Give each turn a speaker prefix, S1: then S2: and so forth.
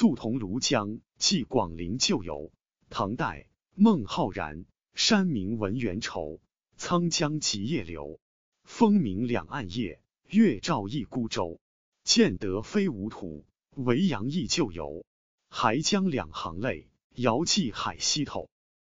S1: 溯同庐江寄广陵旧游，唐代，孟浩然。山明闻猿愁，沧江急夜流。风鸣两岸叶，月照一孤舟。见得非吾土，为扬亦旧游。还将两行泪，遥寄海西头。